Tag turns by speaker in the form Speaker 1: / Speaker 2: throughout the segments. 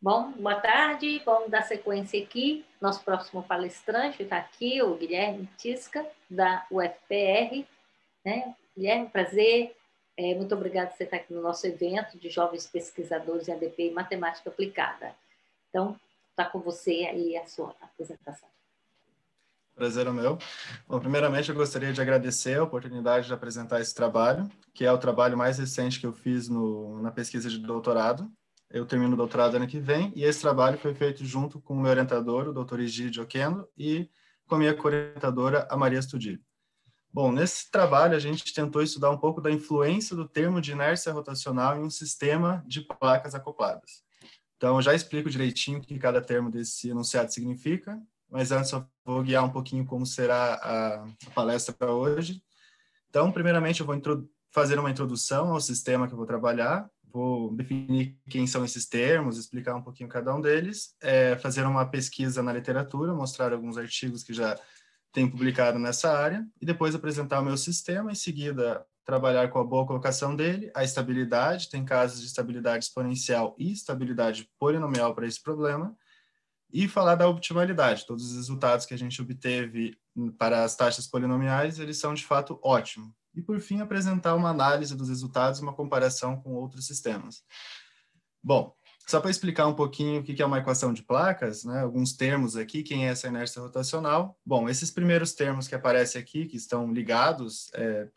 Speaker 1: Bom, boa tarde. Vamos dar sequência aqui. Nosso próximo palestrante está aqui, o Guilherme Tisca, da UFPR. Né? Guilherme, prazer. É, muito obrigada por você estar aqui no nosso evento de jovens pesquisadores em ADP e matemática aplicada. Então, está com você aí a sua apresentação.
Speaker 2: Prazer é meu. Bom, primeiramente, eu gostaria de agradecer a oportunidade de apresentar esse trabalho, que é o trabalho mais recente que eu fiz no, na pesquisa de doutorado, eu termino o doutorado ano que vem e esse trabalho foi feito junto com o meu orientador, o Dr. Egidio Oquendo, e com a minha co-orientadora, a Maria Studi. Bom, nesse trabalho a gente tentou estudar um pouco da influência do termo de inércia rotacional em um sistema de placas acopladas. Então, eu já explico direitinho o que cada termo desse enunciado significa, mas antes eu vou guiar um pouquinho como será a, a palestra para hoje. Então, primeiramente, eu vou fazer uma introdução ao sistema que eu vou trabalhar, vou definir quem são esses termos, explicar um pouquinho cada um deles, é, fazer uma pesquisa na literatura, mostrar alguns artigos que já tem publicado nessa área, e depois apresentar o meu sistema, em seguida trabalhar com a boa colocação dele, a estabilidade, tem casos de estabilidade exponencial e estabilidade polinomial para esse problema, e falar da optimalidade, todos os resultados que a gente obteve para as taxas polinomiais, eles são de fato ótimos e, por fim, apresentar uma análise dos resultados e uma comparação com outros sistemas. Bom, só para explicar um pouquinho o que é uma equação de placas, né, alguns termos aqui, quem é essa inércia rotacional. Bom, esses primeiros termos que aparecem aqui, que estão ligados, é,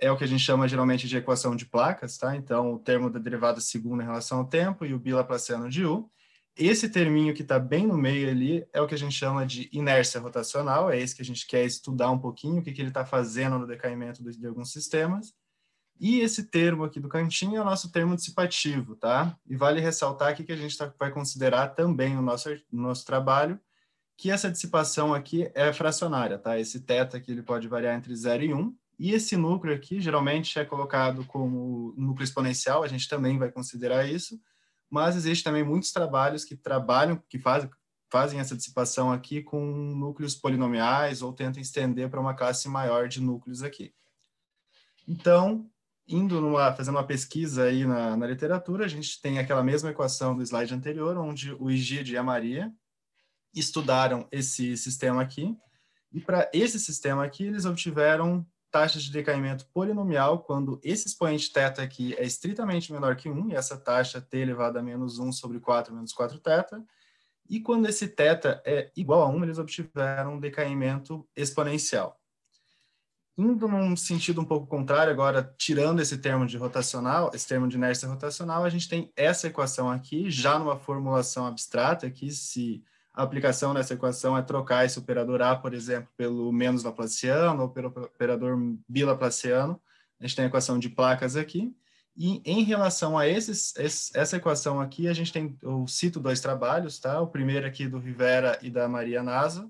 Speaker 2: é o que a gente chama geralmente de equação de placas, tá? Então, o termo da derivada segunda em relação ao tempo e o bilaplaciano de U. Esse terminho que está bem no meio ali é o que a gente chama de inércia rotacional, é esse que a gente quer estudar um pouquinho, o que, que ele está fazendo no decaimento de alguns sistemas. E esse termo aqui do cantinho é o nosso termo dissipativo, tá? E vale ressaltar aqui que a gente tá, vai considerar também no nosso, no nosso trabalho que essa dissipação aqui é fracionária, tá? Esse teto aqui ele pode variar entre 0 e 1, um, e esse núcleo aqui geralmente é colocado como núcleo exponencial, a gente também vai considerar isso, mas existe também muitos trabalhos que trabalham, que fazem, fazem essa dissipação aqui com núcleos polinomiais ou tentam estender para uma classe maior de núcleos aqui. Então, indo numa, fazendo uma pesquisa aí na, na, literatura, a gente tem aquela mesma equação do slide anterior, onde o Egide e a Maria estudaram esse sistema aqui, e para esse sistema aqui eles obtiveram taxa de decaimento polinomial quando esse expoente θ aqui é estritamente menor que 1, e essa taxa t elevada a menos 1 sobre 4 menos 4 θ, e quando esse θ é igual a 1, eles obtiveram um decaimento exponencial. Indo num sentido um pouco contrário, agora tirando esse termo de rotacional, esse termo de inércia rotacional, a gente tem essa equação aqui, já numa formulação abstrata, que se a aplicação dessa equação é trocar esse operador A, por exemplo, pelo menos laplaciano ou pelo operador bilaplaciano. A gente tem a equação de placas aqui. E em relação a esses, essa equação aqui, a gente tem, eu cito dois trabalhos, tá? O primeiro aqui do Rivera e da Maria Nasa,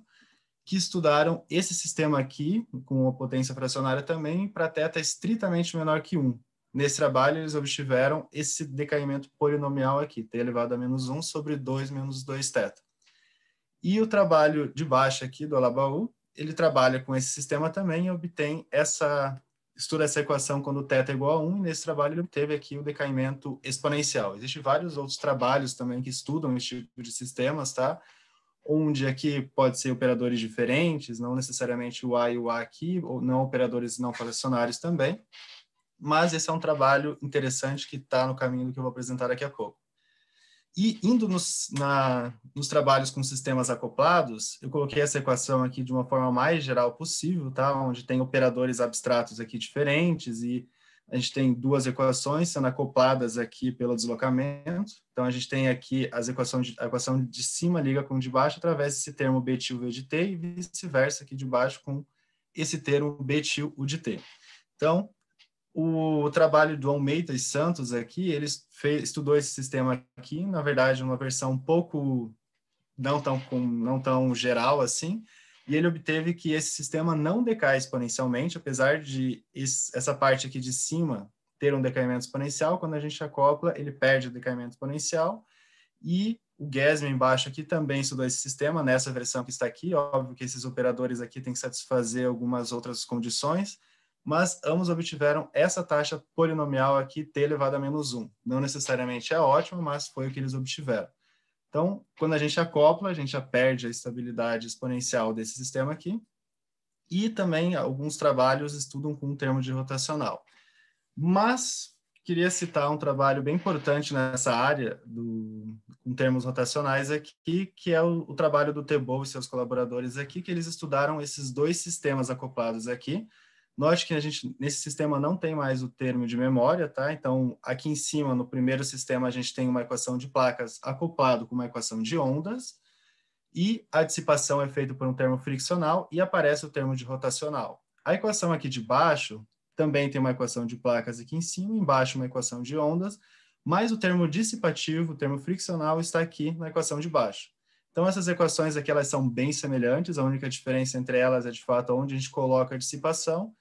Speaker 2: que estudaram esse sistema aqui, com uma potência fracionária também, para teta estritamente menor que 1. Nesse trabalho, eles obtiveram esse decaimento polinomial aqui, t elevado a menos 1 sobre 2 menos 2 teta. E o trabalho de baixo aqui do Alabaú, ele trabalha com esse sistema também e obtém essa estuda essa equação quando teta é igual a 1, e nesse trabalho ele obteve aqui o decaimento exponencial. Existem vários outros trabalhos também que estudam esse tipo de sistemas, tá? Onde aqui pode ser operadores diferentes, não necessariamente o A e o A aqui, ou não operadores não fracionários também, mas esse é um trabalho interessante que está no caminho do que eu vou apresentar daqui a pouco. E indo nos, na, nos trabalhos com sistemas acoplados, eu coloquei essa equação aqui de uma forma mais geral possível, tá? onde tem operadores abstratos aqui diferentes e a gente tem duas equações sendo acopladas aqui pelo deslocamento. Então, a gente tem aqui as equações de, a equação de cima liga com de baixo através desse termo Betil V de T e vice-versa aqui de baixo com esse termo Betil U de T. Então, o trabalho do Almeida e Santos aqui, ele fez, estudou esse sistema aqui, na verdade, uma versão um pouco não tão, com, não tão geral assim, e ele obteve que esse sistema não decai exponencialmente, apesar de esse, essa parte aqui de cima ter um decaimento exponencial, quando a gente acopla, ele perde o decaimento exponencial, e o Gasman embaixo aqui também estudou esse sistema, nessa versão que está aqui, óbvio que esses operadores aqui têm que satisfazer algumas outras condições, mas ambos obtiveram essa taxa polinomial aqui, t elevado a menos 1. Não necessariamente é ótimo, mas foi o que eles obtiveram. Então, quando a gente acopla, a gente já perde a estabilidade exponencial desse sistema aqui, e também alguns trabalhos estudam com o termo de rotacional. Mas, queria citar um trabalho bem importante nessa área, do, com termos rotacionais aqui, que é o, o trabalho do Tebow e seus colaboradores aqui, que eles estudaram esses dois sistemas acoplados aqui, Note que a gente, nesse sistema não tem mais o termo de memória, tá? Então, aqui em cima, no primeiro sistema, a gente tem uma equação de placas acoplado com uma equação de ondas, e a dissipação é feita por um termo friccional e aparece o termo de rotacional. A equação aqui de baixo também tem uma equação de placas aqui em cima, embaixo uma equação de ondas, mas o termo dissipativo, o termo friccional, está aqui na equação de baixo. Então, essas equações aqui elas são bem semelhantes, a única diferença entre elas é, de fato, onde a gente coloca a dissipação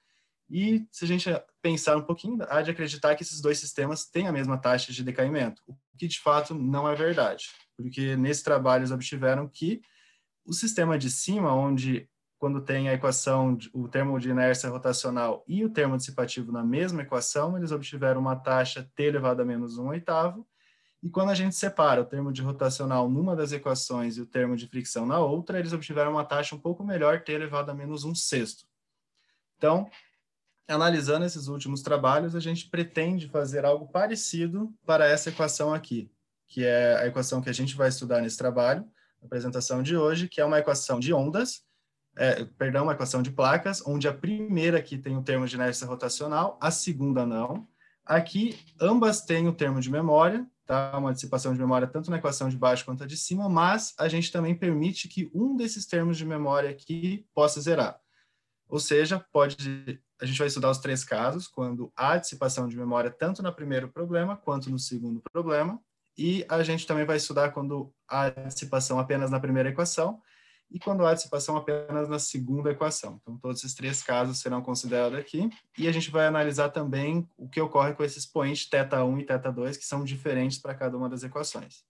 Speaker 2: e se a gente pensar um pouquinho, há de acreditar que esses dois sistemas têm a mesma taxa de decaimento, o que de fato não é verdade, porque nesse trabalho eles obtiveram que o sistema de cima, onde quando tem a equação, o termo de inércia rotacional e o termo dissipativo na mesma equação, eles obtiveram uma taxa t elevado a menos 1 oitavo, e quando a gente separa o termo de rotacional numa das equações e o termo de fricção na outra, eles obtiveram uma taxa um pouco melhor, t elevado a menos 1 sexto. Então, analisando esses últimos trabalhos, a gente pretende fazer algo parecido para essa equação aqui, que é a equação que a gente vai estudar nesse trabalho, apresentação de hoje, que é uma equação de ondas, é, perdão, uma equação de placas, onde a primeira aqui tem o termo de inércia rotacional, a segunda não. Aqui, ambas têm o termo de memória, tá? uma dissipação de memória tanto na equação de baixo quanto a de cima, mas a gente também permite que um desses termos de memória aqui possa zerar. Ou seja, pode a gente vai estudar os três casos, quando há dissipação de memória tanto no primeiro problema quanto no segundo problema, e a gente também vai estudar quando há dissipação apenas na primeira equação e quando há dissipação apenas na segunda equação. Então, todos esses três casos serão considerados aqui, e a gente vai analisar também o que ocorre com esses expoentes θ1 e θ2, que são diferentes para cada uma das equações.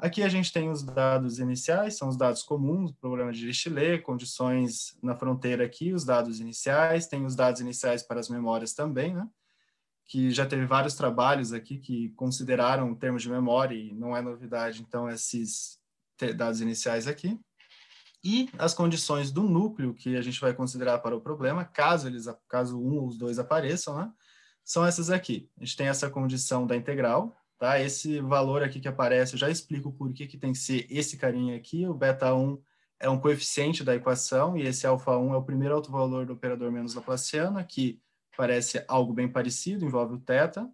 Speaker 2: Aqui a gente tem os dados iniciais, são os dados comuns, problema de Dirichlet, condições na fronteira aqui, os dados iniciais, tem os dados iniciais para as memórias também, né? que já teve vários trabalhos aqui que consideraram termos de memória e não é novidade, então, esses dados iniciais aqui. E as condições do núcleo que a gente vai considerar para o problema, caso, eles, caso um ou os dois apareçam, né? são essas aqui. A gente tem essa condição da integral, Tá? Esse valor aqui que aparece, eu já explico por que, que tem que ser esse carinha aqui, o beta 1 é um coeficiente da equação, e esse alfa 1 é o primeiro alto valor do operador menos laplaciano, que parece algo bem parecido, envolve o θ,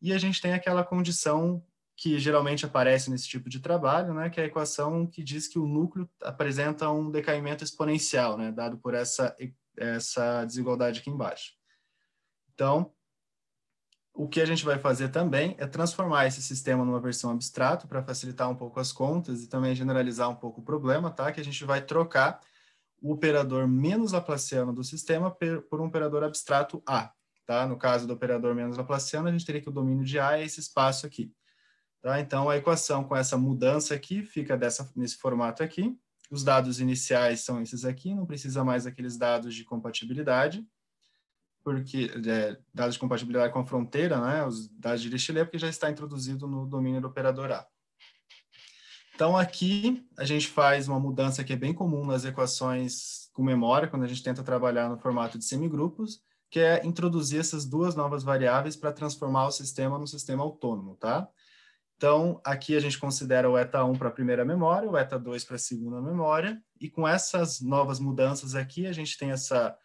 Speaker 2: e a gente tem aquela condição que geralmente aparece nesse tipo de trabalho, né, que é a equação que diz que o núcleo apresenta um decaimento exponencial, né, dado por essa, essa desigualdade aqui embaixo. Então, o que a gente vai fazer também é transformar esse sistema numa versão abstrato para facilitar um pouco as contas e também generalizar um pouco o problema, tá? Que a gente vai trocar o operador menos laplaciano do sistema por um operador abstrato A, tá? No caso do operador menos laplaciano, a gente teria que o domínio de A é esse espaço aqui. Tá? Então, a equação com essa mudança aqui fica dessa, nesse formato aqui. Os dados iniciais são esses aqui, não precisa mais aqueles dados de compatibilidade porque é, dados de compatibilidade com a fronteira, né, os dados de Dirichlet, porque já está introduzido no domínio do operador A. Então, aqui a gente faz uma mudança que é bem comum nas equações com memória, quando a gente tenta trabalhar no formato de semigrupos, que é introduzir essas duas novas variáveis para transformar o sistema num sistema autônomo, tá? Então, aqui a gente considera o eta 1 para a primeira memória, o eta 2 para a segunda memória, e com essas novas mudanças aqui, a gente tem essa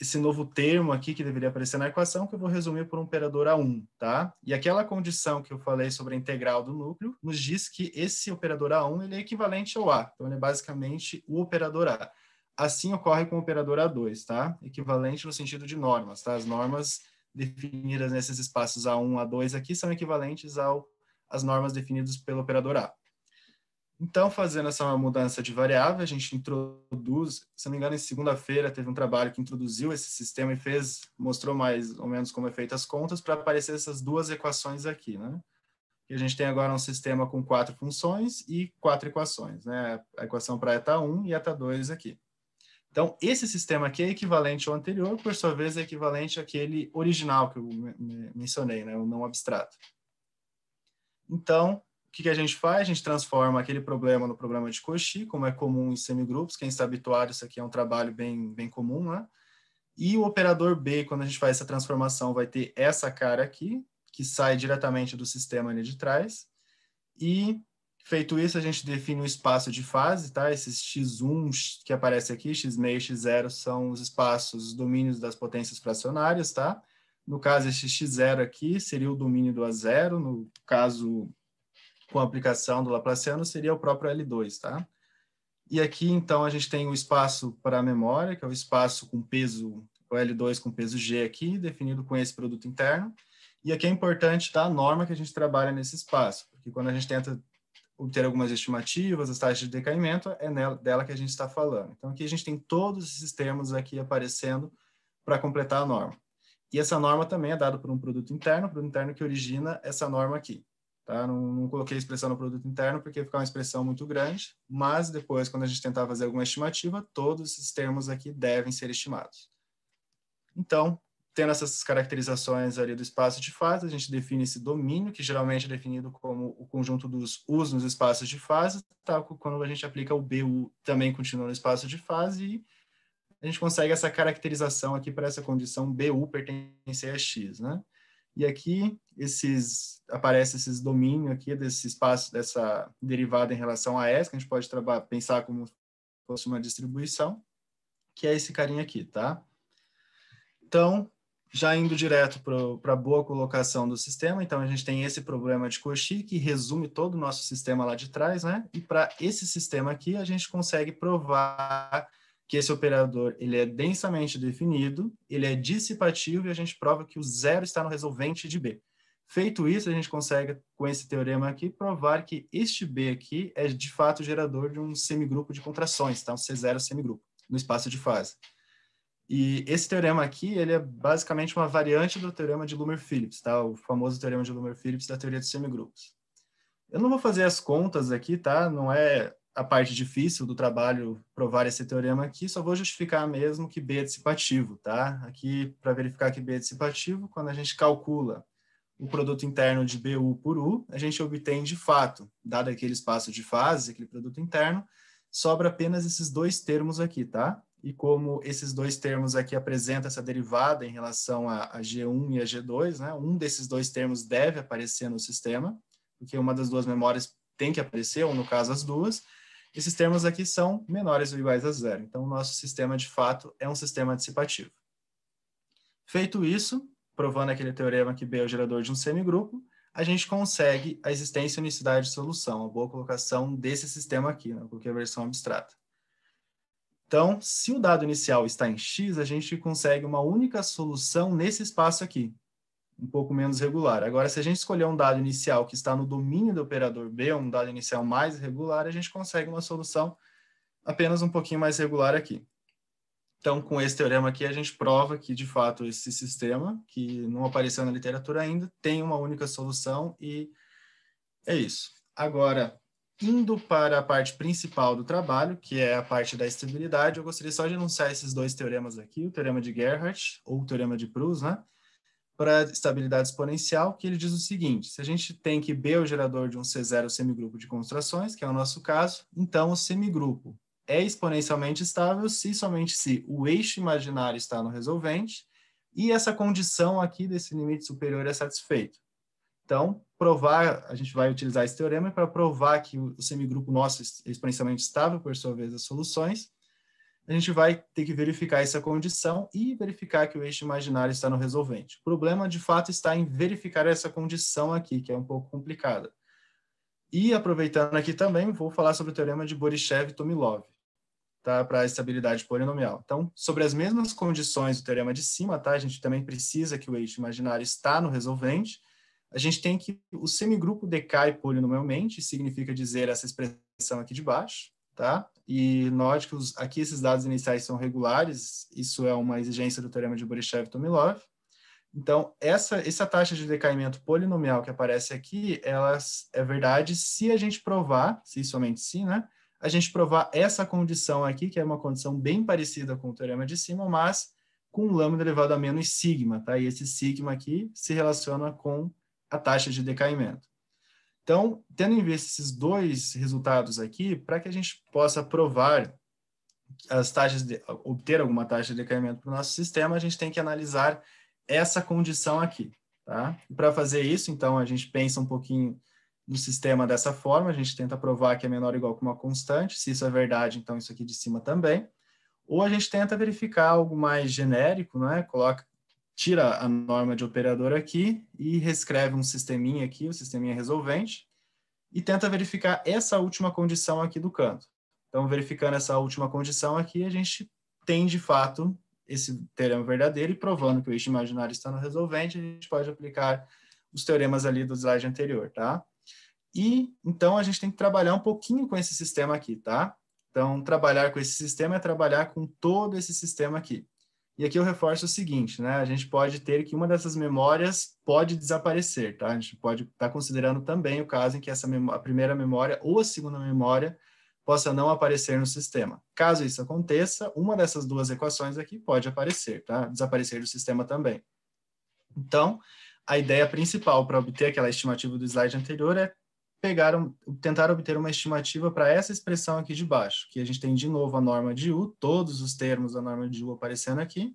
Speaker 2: esse novo termo aqui que deveria aparecer na equação, que eu vou resumir por um operador A1, tá? E aquela condição que eu falei sobre a integral do núcleo nos diz que esse operador A1 ele é equivalente ao A, então ele é basicamente o operador A. Assim ocorre com o operador A2, tá? Equivalente no sentido de normas, tá? As normas definidas nesses espaços A1, A2 aqui são equivalentes ao as normas definidas pelo operador A. Então, fazendo essa mudança de variável, a gente introduz, se não me engano, em segunda-feira teve um trabalho que introduziu esse sistema e fez, mostrou mais ou menos como é feita as contas para aparecer essas duas equações aqui, né? E a gente tem agora um sistema com quatro funções e quatro equações, né? A equação para eta 1 e eta 2 aqui. Então, esse sistema aqui é equivalente ao anterior, por sua vez é equivalente àquele original que eu mencionei, né? O não abstrato. Então, que, que a gente faz? A gente transforma aquele problema no problema de Cauchy, como é comum em semigrupos, quem está habituado, isso aqui é um trabalho bem, bem comum, né? E o operador B, quando a gente faz essa transformação, vai ter essa cara aqui, que sai diretamente do sistema ali de trás. E feito isso, a gente define o um espaço de fase, tá? Esses x1 que aparece aqui, x6 x0 são os espaços, os domínios das potências fracionárias, tá? No caso, esse x0 aqui seria o domínio do A0, no caso com a aplicação do Laplaciano seria o próprio L2, tá? E aqui, então, a gente tem o espaço para a memória, que é o espaço com peso, o L2 com peso G aqui, definido com esse produto interno. E aqui é importante tá, a norma que a gente trabalha nesse espaço, porque quando a gente tenta obter algumas estimativas, as taxas de decaimento, é nela, dela que a gente está falando. Então, aqui a gente tem todos esses termos aqui aparecendo para completar a norma. E essa norma também é dada por um produto interno, produto interno que origina essa norma aqui. Tá? Não, não coloquei expressão no produto interno porque ficar uma expressão muito grande, mas depois, quando a gente tentar fazer alguma estimativa, todos esses termos aqui devem ser estimados. Então, tendo essas caracterizações ali do espaço de fase, a gente define esse domínio, que geralmente é definido como o conjunto dos U's nos espaços de fase, tá? quando a gente aplica o BU também continua no espaço de fase, e a gente consegue essa caracterização aqui para essa condição BU pertencer a X. Né? E aqui esses aparece esses domínio aqui desse espaço dessa derivada em relação a S, que a gente pode pensar como fosse uma distribuição, que é esse carinha aqui, tá? Então, já indo direto para a boa colocação do sistema, então a gente tem esse problema de Cauchy, que resume todo o nosso sistema lá de trás, né? E para esse sistema aqui, a gente consegue provar que esse operador ele é densamente definido, ele é dissipativo e a gente prova que o zero está no resolvente de B. Feito isso, a gente consegue, com esse teorema aqui, provar que este B aqui é de fato gerador de um semigrupo de contrações, tá? um C0 semigrupo, no espaço de fase. E esse teorema aqui, ele é basicamente uma variante do teorema de Lumer-Phillips, tá? o famoso teorema de Lumer-Phillips da teoria dos semigrupos. Eu não vou fazer as contas aqui, tá? não é a parte difícil do trabalho provar esse teorema aqui, só vou justificar mesmo que B é dissipativo. Tá? Aqui, para verificar que B é dissipativo, quando a gente calcula o produto interno de BU por U, a gente obtém de fato, dado aquele espaço de fase, aquele produto interno, sobra apenas esses dois termos aqui, tá? E como esses dois termos aqui apresentam essa derivada em relação a, a G1 e a G2, né? Um desses dois termos deve aparecer no sistema, porque uma das duas memórias tem que aparecer, ou no caso as duas. Esses termos aqui são menores ou iguais a zero. Então, o nosso sistema, de fato, é um sistema dissipativo. Feito isso, provando aquele teorema que B é o gerador de um semigrupo, a gente consegue a existência e unicidade de solução, a boa colocação desse sistema aqui, né? porque é a versão abstrata. Então, se o dado inicial está em x, a gente consegue uma única solução nesse espaço aqui, um pouco menos regular. Agora, se a gente escolher um dado inicial que está no domínio do operador B, um dado inicial mais regular, a gente consegue uma solução apenas um pouquinho mais regular aqui. Então, com esse teorema aqui, a gente prova que, de fato, esse sistema, que não apareceu na literatura ainda, tem uma única solução e é isso. Agora, indo para a parte principal do trabalho, que é a parte da estabilidade, eu gostaria só de anunciar esses dois teoremas aqui, o teorema de Gerhardt, ou o teorema de Proust, né? para estabilidade exponencial, que ele diz o seguinte: se a gente tem que B é o gerador de um C0 semigrupo de contrações, que é o nosso caso, então o semigrupo é exponencialmente estável se somente se o eixo imaginário está no resolvente e essa condição aqui desse limite superior é satisfeito. Então, provar, a gente vai utilizar esse teorema para provar que o semigrupo nosso é exponencialmente estável, por sua vez, as soluções. A gente vai ter que verificar essa condição e verificar que o eixo imaginário está no resolvente. O problema, de fato, está em verificar essa condição aqui, que é um pouco complicada. E, aproveitando aqui também, vou falar sobre o teorema de Borishev e Tomilov tá, para a estabilidade polinomial. Então, sobre as mesmas condições do teorema de cima, tá, a gente também precisa que o eixo imaginário está no resolvente. A gente tem que o semigrupo decai polinomialmente, significa dizer essa expressão aqui de baixo, tá? E note que os, aqui esses dados iniciais são regulares, isso é uma exigência do teorema de Borishev e Tomilov. Então, essa, essa taxa de decaimento polinomial que aparece aqui, ela é verdade se a gente provar, se somente se, né, a gente provar essa condição aqui, que é uma condição bem parecida com o teorema de Simon, mas com lambda elevado a menos sigma, tá? E esse sigma aqui se relaciona com a taxa de decaimento. Então, tendo em vista esses dois resultados aqui, para que a gente possa provar as taxas de, obter alguma taxa de decaimento para o nosso sistema, a gente tem que analisar essa condição aqui, tá? para fazer isso, então, a gente pensa um pouquinho no sistema dessa forma, a gente tenta provar que é menor ou igual que uma constante, se isso é verdade, então isso aqui de cima também. Ou a gente tenta verificar algo mais genérico, né? Coloca, tira a norma de operador aqui e reescreve um sisteminha aqui, o um sisteminha resolvente, e tenta verificar essa última condição aqui do canto. Então, verificando essa última condição aqui, a gente tem, de fato, esse teorema verdadeiro e provando que o eixo imaginário está no resolvente, a gente pode aplicar os teoremas ali do slide anterior, tá? E então a gente tem que trabalhar um pouquinho com esse sistema aqui, tá? Então, trabalhar com esse sistema é trabalhar com todo esse sistema aqui. E aqui eu reforço o seguinte, né? A gente pode ter que uma dessas memórias pode desaparecer, tá? A gente pode estar tá considerando também o caso em que essa a primeira memória ou a segunda memória possa não aparecer no sistema. Caso isso aconteça, uma dessas duas equações aqui pode aparecer, tá? Desaparecer do sistema também. Então, a ideia principal para obter aquela estimativa do slide anterior é pegaram, tentaram obter uma estimativa para essa expressão aqui de baixo, que a gente tem de novo a norma de U, todos os termos da norma de U aparecendo aqui,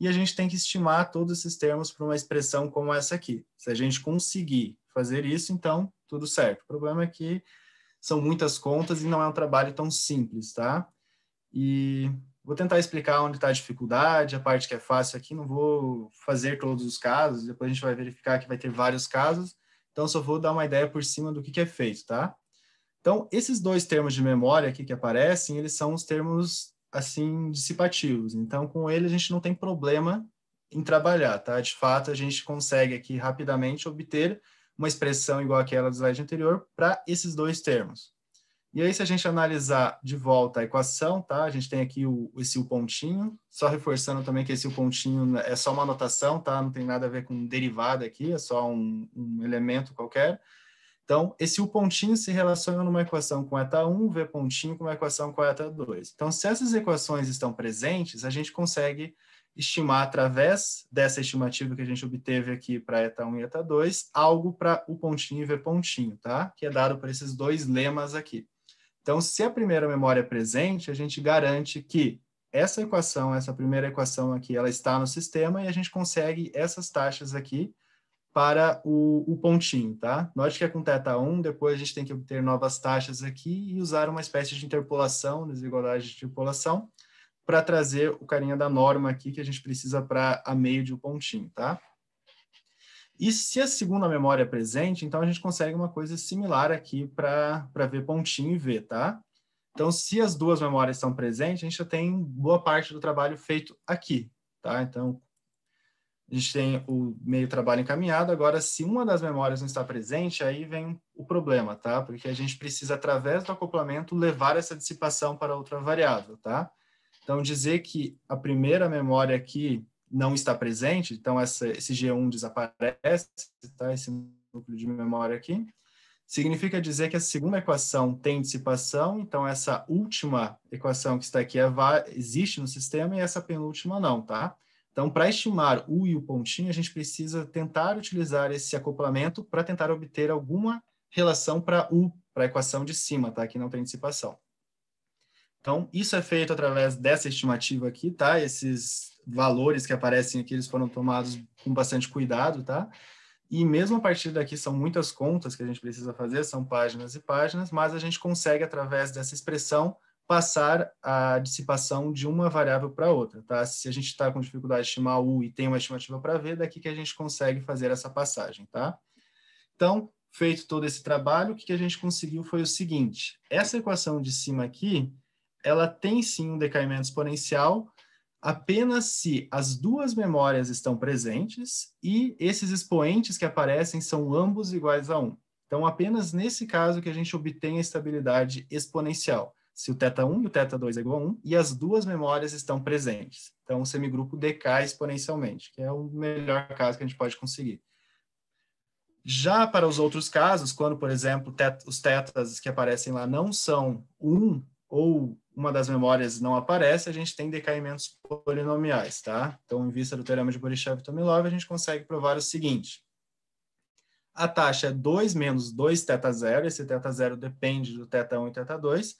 Speaker 2: e a gente tem que estimar todos esses termos para uma expressão como essa aqui. Se a gente conseguir fazer isso, então tudo certo. O problema é que são muitas contas e não é um trabalho tão simples, tá? E vou tentar explicar onde está a dificuldade, a parte que é fácil aqui, não vou fazer todos os casos, depois a gente vai verificar que vai ter vários casos, então, só vou dar uma ideia por cima do que, que é feito, tá? Então, esses dois termos de memória aqui que aparecem, eles são os termos, assim, dissipativos. Então, com ele, a gente não tem problema em trabalhar, tá? De fato, a gente consegue aqui rapidamente obter uma expressão igual àquela do slide anterior para esses dois termos. E aí, se a gente analisar de volta a equação, tá? A gente tem aqui o, esse o pontinho, só reforçando também que esse o pontinho né, é só uma anotação, tá? Não tem nada a ver com derivada aqui, é só um, um elemento qualquer. Então, esse o pontinho se relaciona numa equação com eta 1, v pontinho com uma equação com eta 2. Então, se essas equações estão presentes, a gente consegue estimar através dessa estimativa que a gente obteve aqui para eta 1 e eta 2, algo para o pontinho e v pontinho, tá? Que é dado por esses dois lemas aqui. Então, se a primeira memória é presente, a gente garante que essa equação, essa primeira equação aqui, ela está no sistema e a gente consegue essas taxas aqui para o, o pontinho, tá? Note que é com θ1, um, depois a gente tem que obter novas taxas aqui e usar uma espécie de interpolação, desigualdade de interpolação, para trazer o carinha da norma aqui que a gente precisa para a meio de um pontinho, tá? E se a segunda memória é presente, então a gente consegue uma coisa similar aqui para ver pontinho e ver, tá? Então, se as duas memórias estão presentes, a gente já tem boa parte do trabalho feito aqui, tá? Então, a gente tem o meio trabalho encaminhado. Agora, se uma das memórias não está presente, aí vem o problema, tá? Porque a gente precisa, através do acoplamento, levar essa dissipação para outra variável, tá? Então, dizer que a primeira memória aqui não está presente, então essa, esse G1 desaparece, tá? esse núcleo de memória aqui, significa dizer que a segunda equação tem dissipação, então essa última equação que está aqui é existe no sistema e essa penúltima não, tá? Então, para estimar U e o pontinho, a gente precisa tentar utilizar esse acoplamento para tentar obter alguma relação para U, para a equação de cima, tá? Que não tem dissipação. Então, isso é feito através dessa estimativa aqui, tá? Esses valores que aparecem aqui, eles foram tomados com bastante cuidado, tá? E mesmo a partir daqui são muitas contas que a gente precisa fazer, são páginas e páginas, mas a gente consegue, através dessa expressão, passar a dissipação de uma variável para outra, tá? Se a gente está com dificuldade de estimar U e tem uma estimativa para V, daqui que a gente consegue fazer essa passagem, tá? Então, feito todo esse trabalho, o que a gente conseguiu foi o seguinte, essa equação de cima aqui, ela tem sim um decaimento exponencial, apenas se as duas memórias estão presentes e esses expoentes que aparecem são ambos iguais a 1. Então, apenas nesse caso que a gente obtém a estabilidade exponencial, se o θ 1 e o θ 2 é igual a 1 e as duas memórias estão presentes. Então, o semigrupo decai exponencialmente, que é o melhor caso que a gente pode conseguir. Já para os outros casos, quando, por exemplo, os tetas que aparecem lá não são 1 ou uma das memórias não aparece, a gente tem decaimentos polinomiais, tá? Então, em vista do teorema de Borishev e Tomilov, a gente consegue provar o seguinte. A taxa é 2 menos 2 θ 0 esse θ 0 depende do θ1 e θ 2,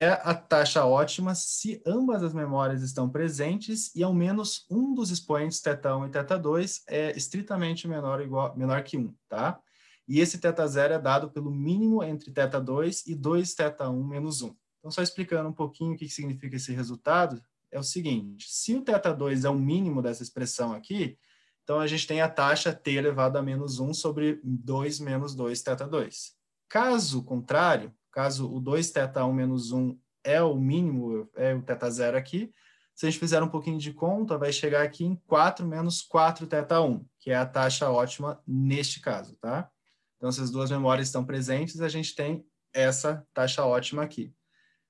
Speaker 2: é a taxa ótima se ambas as memórias estão presentes e ao menos um dos expoentes θ1 e θ2 é estritamente menor, igual, menor que 1, tá? E esse θ0 é dado pelo mínimo entre θ2 e 2θ1 menos 1. Então, só explicando um pouquinho o que significa esse resultado, é o seguinte, se o θ2 é o mínimo dessa expressão aqui, então a gente tem a taxa t elevado a menos 1 sobre 2 menos 2 θ2. Caso contrário, caso o 2 θ1 menos 1 é o mínimo, é o θ0 aqui, se a gente fizer um pouquinho de conta, vai chegar aqui em 4 menos 4 θ1, que é a taxa ótima neste caso, tá? Então, se as duas memórias estão presentes, a gente tem essa taxa ótima aqui.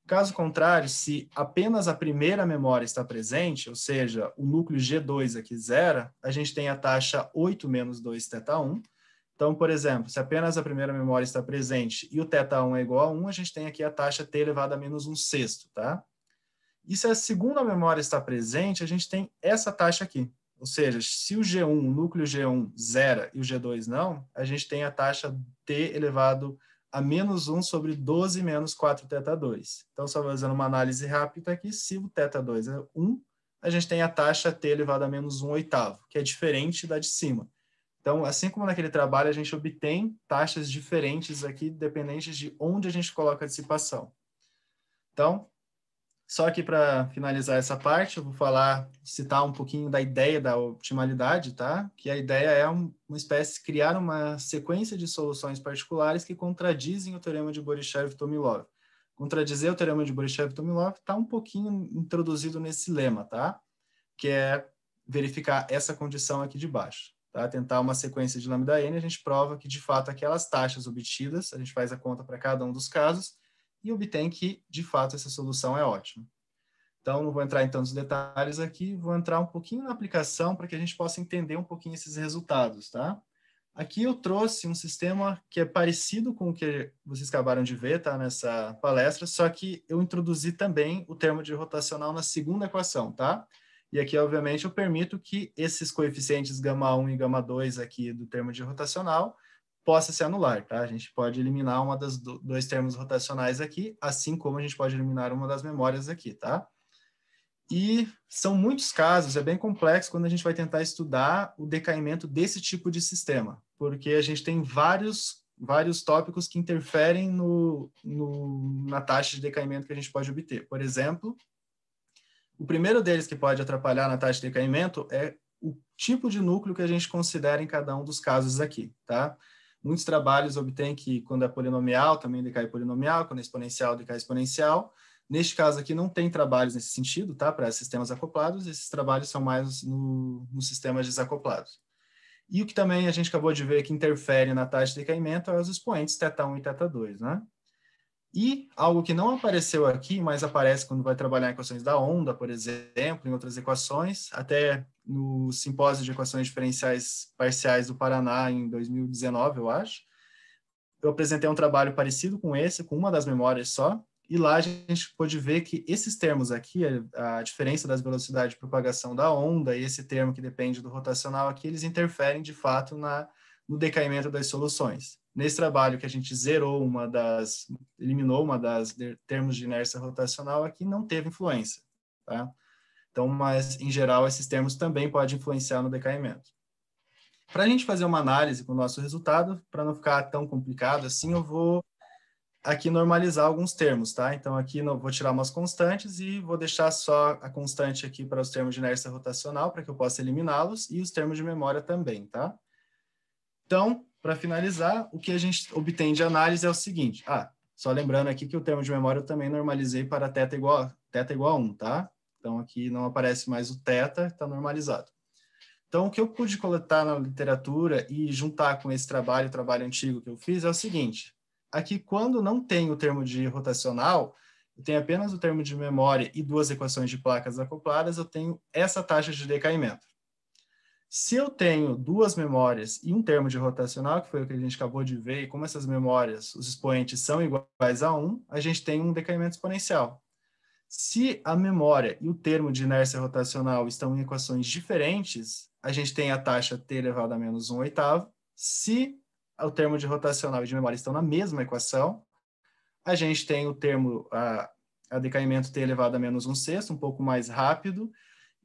Speaker 2: Caso contrário, se apenas a primeira memória está presente, ou seja, o núcleo G2 aqui zera, a gente tem a taxa 8 menos 2 θ 1. Então, por exemplo, se apenas a primeira memória está presente e o θ 1 é igual a 1, a gente tem aqui a taxa t elevado a menos 1 sexto, tá? E se a segunda memória está presente, a gente tem essa taxa aqui. Ou seja, se o G1, o núcleo G1 zera e o G2 não, a gente tem a taxa t elevado a menos 1 sobre 12 menos 4 θ2. Então, só fazendo uma análise rápida aqui, se o θ2 é 1, a gente tem a taxa t elevado a menos 1 oitavo, que é diferente da de cima. Então, assim como naquele trabalho, a gente obtém taxas diferentes aqui, dependentes de onde a gente coloca a dissipação. Então, só que para finalizar essa parte, eu vou falar, citar um pouquinho da ideia da optimalidade, tá? Que a ideia é um, uma espécie criar uma sequência de soluções particulares que contradizem o teorema de Borishev-Tomilov. Contradizer o teorema de Borishev-Tomilov está um pouquinho introduzido nesse lema, tá? Que é verificar essa condição aqui de baixo, tá? Tentar uma sequência de lambda n, a gente prova que de fato aquelas taxas obtidas, a gente faz a conta para cada um dos casos e obtém que, de fato, essa solução é ótima. Então, não vou entrar em tantos detalhes aqui, vou entrar um pouquinho na aplicação para que a gente possa entender um pouquinho esses resultados, tá? Aqui eu trouxe um sistema que é parecido com o que vocês acabaram de ver, tá? Nessa palestra, só que eu introduzi também o termo de rotacional na segunda equação, tá? E aqui, obviamente, eu permito que esses coeficientes γ1 e γ2 aqui do termo de rotacional possa se anular, tá? A gente pode eliminar uma das do, dois termos rotacionais aqui, assim como a gente pode eliminar uma das memórias aqui, tá? E são muitos casos, é bem complexo quando a gente vai tentar estudar o decaimento desse tipo de sistema, porque a gente tem vários vários tópicos que interferem no, no, na taxa de decaimento que a gente pode obter. Por exemplo, o primeiro deles que pode atrapalhar na taxa de decaimento é o tipo de núcleo que a gente considera em cada um dos casos aqui, tá? Muitos trabalhos obtêm que quando é polinomial também decai polinomial, quando é exponencial decai exponencial. Neste caso aqui não tem trabalhos nesse sentido, tá? Para sistemas acoplados, esses trabalhos são mais no, nos sistemas desacoplados. E o que também a gente acabou de ver que interfere na taxa de decaimento é os expoentes θ1 e θ2, né? E algo que não apareceu aqui, mas aparece quando vai trabalhar em equações da onda, por exemplo, em outras equações, até no simpósio de equações diferenciais parciais do Paraná em 2019, eu acho. Eu apresentei um trabalho parecido com esse, com uma das memórias só, e lá a gente pôde ver que esses termos aqui, a, diferença das velocidades de propagação da onda e esse termo que depende do rotacional aqui, eles interferem de fato na, no decaimento das soluções. Nesse trabalho que a gente zerou uma das, eliminou uma das termos de inércia rotacional aqui, não teve influência, tá? Então, mas em geral, esses termos também podem influenciar no decaimento. Para a gente fazer uma análise com o nosso resultado, para não ficar tão complicado assim, eu vou aqui normalizar alguns termos, tá? Então, aqui não, vou tirar umas constantes e vou deixar só a constante aqui para os termos de inércia rotacional, para que eu possa eliminá-los, e os termos de memória também, tá? Então, para finalizar, o que a gente obtém de análise é o seguinte. Ah, só lembrando aqui que o termo de memória eu também normalizei para teta igual, teta igual a 1, tá? Então, aqui não aparece mais o θ, está normalizado. Então, o que eu pude coletar na literatura e juntar com esse trabalho, o trabalho antigo que eu fiz, é o seguinte. Aqui, quando não tem o termo de rotacional, eu tenho apenas o termo de memória e duas equações de placas acopladas, eu tenho essa taxa de decaimento. Se eu tenho duas memórias e um termo de rotacional, que foi o que a gente acabou de ver, e como essas memórias, os expoentes são iguais a 1, a gente tem um decaimento exponencial. Se a memória e o termo de inércia rotacional estão em equações diferentes, a gente tem a taxa t elevado a menos 1 oitavo. Se o termo de rotacional e de memória estão na mesma equação, a gente tem o termo a, a decaimento t elevado a menos 1 sexto, um pouco mais rápido.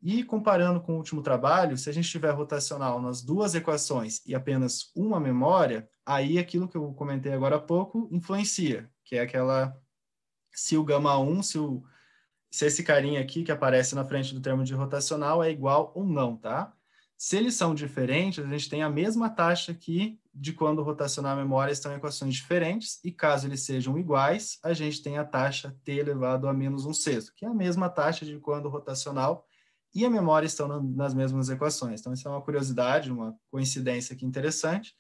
Speaker 2: E comparando com o último trabalho, se a gente tiver rotacional nas duas equações e apenas uma memória, aí aquilo que eu comentei agora há pouco influencia, que é aquela se o gama 1, se o se esse carinha aqui que aparece na frente do termo de rotacional é igual ou não, tá? Se eles são diferentes, a gente tem a mesma taxa aqui de quando rotacional e memória estão em equações diferentes, e caso eles sejam iguais, a gente tem a taxa t elevado a menos 1 sexto, que é a mesma taxa de quando rotacional e a memória estão nas mesmas equações. Então, isso é uma curiosidade, uma coincidência aqui interessante.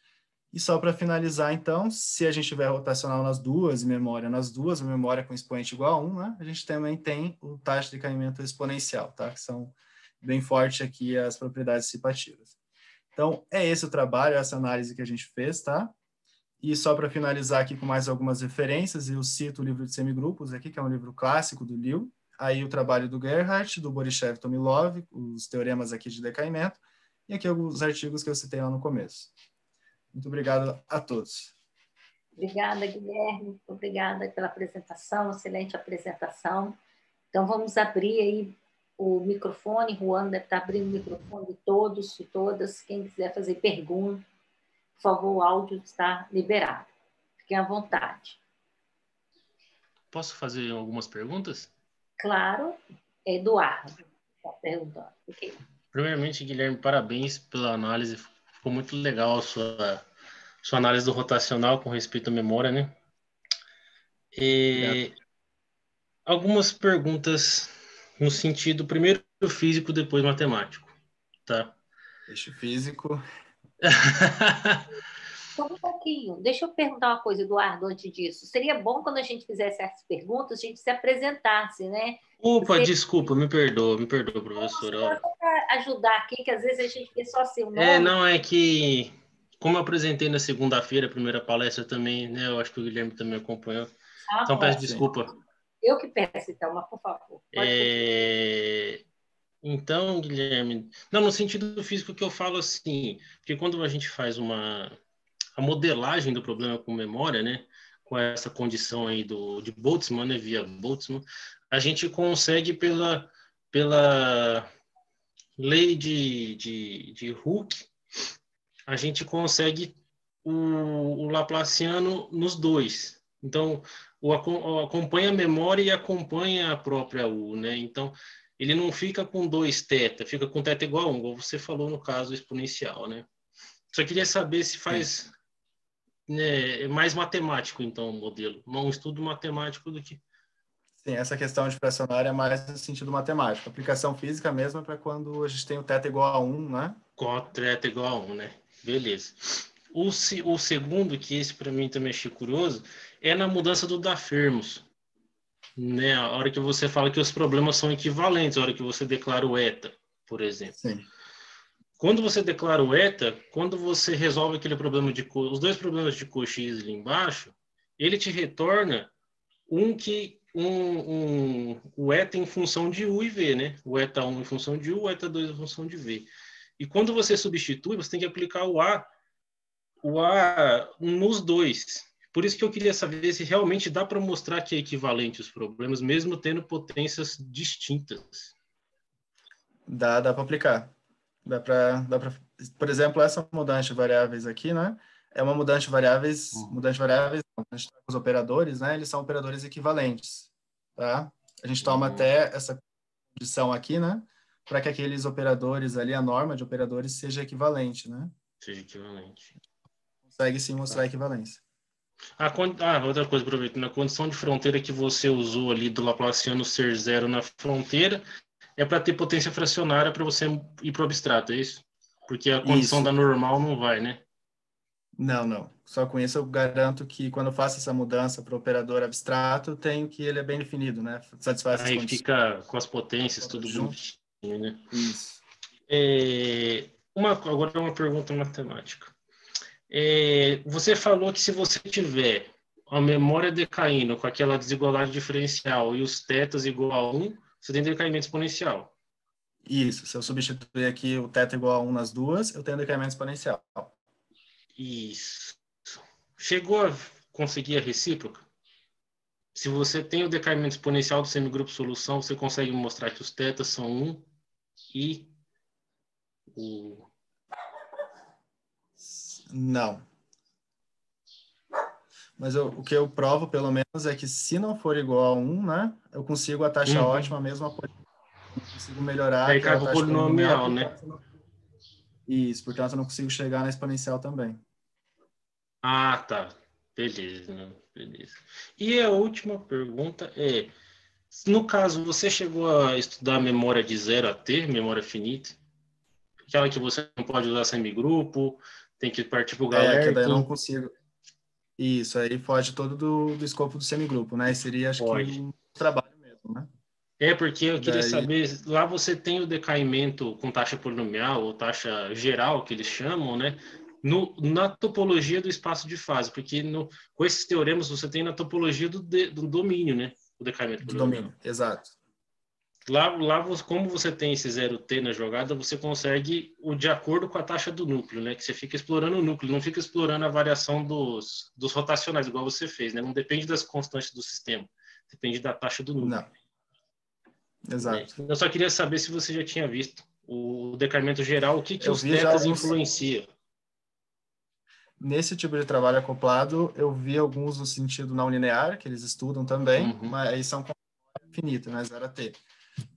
Speaker 2: E só para finalizar, então, se a gente tiver rotacional nas duas memória, nas duas memória com expoente igual a 1, né, a gente também tem o taxa de caimento exponencial, tá? que são bem forte aqui as propriedades dissipativas. Então, é esse o trabalho, essa análise que a gente fez, tá? E só para finalizar aqui com mais algumas referências, eu cito o livro de semigrupos aqui, que é um livro clássico do Liu, aí o trabalho do Gerhardt, do Borishev Tomilov, os teoremas aqui de decaimento, e aqui alguns artigos que eu citei lá no começo. Muito obrigado a todos.
Speaker 1: Obrigada, Guilherme. Obrigada pela apresentação, excelente apresentação. Então, vamos abrir aí o microfone. Juan deve estar abrindo o microfone de todos e todas. Quem quiser fazer pergunta, por favor, o áudio está liberado. Fiquem à vontade.
Speaker 3: Posso fazer algumas perguntas?
Speaker 1: Claro. Eduardo está perguntando. Okay.
Speaker 3: Primeiramente, Guilherme, parabéns pela análise, Ficou muito legal a sua, sua análise do rotacional com respeito à memória, né? E algumas perguntas no sentido, primeiro físico, depois matemático,
Speaker 2: tá? Eixo físico.
Speaker 1: Só um pouquinho. Deixa eu perguntar uma coisa, Eduardo, antes disso. Seria bom quando a gente fizesse essas perguntas, a gente se apresentasse, né?
Speaker 3: Opa, desculpa, me perdoa, me perdoa, professora.
Speaker 1: Para ajudar aqui, que às vezes a gente vê só seu nome. É, não,
Speaker 3: é que, como eu apresentei na segunda-feira, a primeira palestra também, né? Eu acho que o Guilherme também acompanhou.
Speaker 1: Ah, então, peço desculpa. Eu que peço, então, mas por favor.
Speaker 3: É... Então, Guilherme, não, no sentido físico que eu falo assim, porque quando a gente faz uma, a modelagem do problema com memória, né, com essa condição aí do, de Boltzmann, né, via Boltzmann, a gente consegue pela, pela lei de, de, de Hooke, a gente consegue o, o Laplaciano nos dois. Então, o, acompanha a memória e acompanha a própria U, né? Então, ele não fica com dois teta, fica com teta igual a um, como você falou no caso exponencial, né? Só queria saber se faz Sim né, é mais matemático, então, o modelo. Um estudo matemático do que...
Speaker 2: Sim, essa questão de área é mais no sentido matemático. Aplicação física mesmo é para quando a gente tem o teto igual a 1, né?
Speaker 3: Com o teto igual a 1, né? Beleza.
Speaker 2: O, se, o segundo,
Speaker 3: que esse para mim também achei curioso, é na mudança do da firmos. Né? A hora que você fala que os problemas são equivalentes, a hora que você declara o eta, por exemplo. Sim. Quando você declara o eta, quando você resolve aquele problema de os dois problemas de cox ali embaixo, ele te retorna um que um, um, o eta em função de u e v, né? O eta 1 em função de u, o eta 2 em função de v. E quando você substitui, você tem que aplicar o a o a nos dois. Por isso que eu queria saber se realmente dá para mostrar que é equivalente os problemas,
Speaker 2: mesmo tendo potências distintas. Dá, dá para aplicar. Dá para, dá pra, por exemplo, essa mudança de variáveis aqui, né? É uma mudança de variáveis, uhum. mudança de variáveis, a gente tá os operadores, né? Eles são operadores equivalentes, tá? A gente toma uhum. até essa condição aqui, né? Para que aqueles operadores ali, a norma de operadores seja equivalente, né? Seja equivalente. Consegue sim tá. mostrar tá. equivalência.
Speaker 3: A Ah, outra coisa, aproveitando, a condição de fronteira que você usou ali do Laplaciano ser zero na fronteira, é para ter potência fracionária para você ir para o abstrato, é isso? Porque a condição isso. da normal não vai, né?
Speaker 2: Não, não. Só com isso eu garanto que quando eu faço essa mudança para o operador abstrato, tenho que ele é bem definido, né? Satisfaz Aí
Speaker 3: fica com as potências, tudo junto. juntinho, né? Isso. É, uma, agora uma pergunta matemática. É, você falou que se você tiver a memória decaindo com aquela desigualdade diferencial e os
Speaker 2: tetas igual a 1, você tem decaimento exponencial. Isso, se eu substituir aqui o teto igual a 1 nas duas, eu tenho decaimento exponencial. Isso.
Speaker 3: Chegou a conseguir a recíproca? Se você tem o decaimento exponencial do semigrupo solução, você consegue mostrar que os tetas são 1 e
Speaker 2: o... Não mas eu, o que eu provo, pelo menos, é que se não for igual a 1, né, eu consigo a taxa uhum. ótima mesmo, eu consigo melhorar. é, cai com polinomial, né? Então não... Isso, portanto, eu não consigo chegar na exponencial também. Ah,
Speaker 3: tá. Beleza, beleza. E
Speaker 2: a última pergunta
Speaker 3: é, no caso, você chegou a estudar memória de zero a T, memória finita? Aquela que você não pode usar semigrupo, tem que partir para o galera. É, que daí eu não
Speaker 2: consigo isso, aí foge todo do, do escopo do semigrupo, né? seria, acho que, um trabalho mesmo, né?
Speaker 3: É, porque eu queria Daí... saber, lá você tem o decaimento com taxa polinomial ou taxa geral, que eles chamam, né? No, na topologia do espaço de fase, porque no, com esses teoremas você tem na topologia do, de, do domínio, né? O decaimento do domínio, exato lá, lá como você tem esse zero T na jogada, você consegue o de acordo com a taxa do núcleo, né? Que você fica explorando o núcleo, não fica explorando a variação dos, dos rotacionais, igual você fez, né? Não depende das constantes do sistema, depende da taxa do núcleo. Não. Exato. É. Eu só queria saber se você já tinha visto o decaimento geral, o que, que os tetas influenciam.
Speaker 2: Nesse tipo de trabalho acoplado, eu vi alguns no sentido não linear, que eles estudam também, uhum. mas aí são infinito, né? Zero a T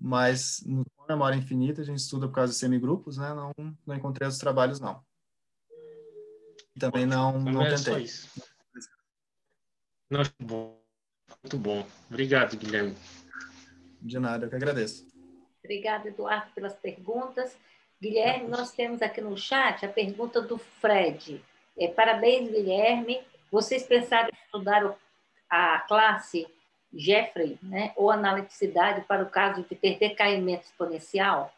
Speaker 2: mas no Memória Infinita a gente estuda por causa de semigrupos, né? Não, não encontrei os trabalhos, não. Também não, não é tentei. Nossa, bom. Muito bom. Obrigado, Guilherme. De nada, eu que agradeço.
Speaker 1: Obrigada, Eduardo, pelas perguntas. Guilherme, nós temos aqui no chat a pergunta do Fred. É, parabéns, Guilherme. Vocês pensaram em estudar a classe Jeffrey, né, ou analiticidade para o caso de ter decaimento exponencial?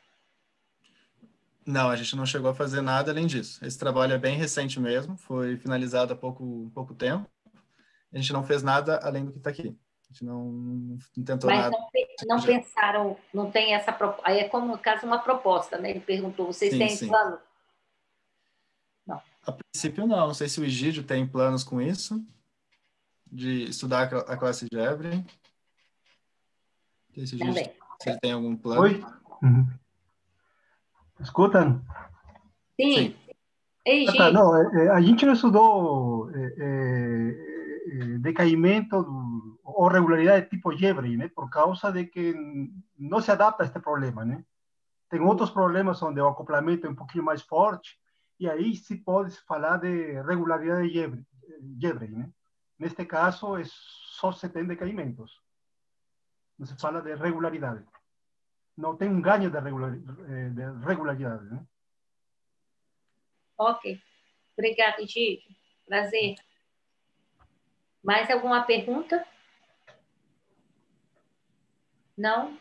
Speaker 2: Não, a gente não chegou a fazer nada além disso. Esse trabalho é bem recente mesmo, foi finalizado há pouco, pouco tempo. A gente não fez nada além do que está aqui. A gente não, não tentou Mas nada.
Speaker 1: Mas não, não pensaram, não tem essa proposta. Aí é como, no caso, uma proposta, né? Ele perguntou, vocês sim, têm sim. plano?
Speaker 2: Não. A princípio, não. Não sei se o Egídio tem planos com isso de estudar a classe de Evelyn. Se, gente, se tem algum plano. Oi? Uhum. Escuta?
Speaker 1: Sim. Sim. Ei, Ah, tá, não,
Speaker 2: é, é, a gente não estudou é,
Speaker 3: é, é decaimento do, ou regularidade tipo Jevre, né? Por causa de que não se adapta a este problema, né? Tem outros problemas onde o acoplamento é um pouquinho mais forte, e aí se pode falar de regularidade de Jevre, né? Neste caso, é só 70 caimentos. Não se fala de regularidade. Não tem um ganho de, regular, eh, de regularidade. Né?
Speaker 1: Ok. Obrigada, Diego. Prazer. Mais alguma pergunta? Não?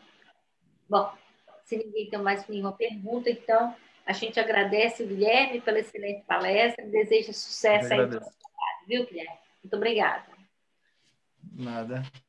Speaker 1: Bom, se ninguém tem mais nenhuma pergunta, então a gente agradece o Guilherme pela excelente palestra, deseja sucesso aí no trabalho, viu, Guilherme? Muito obrigada.
Speaker 2: Nada.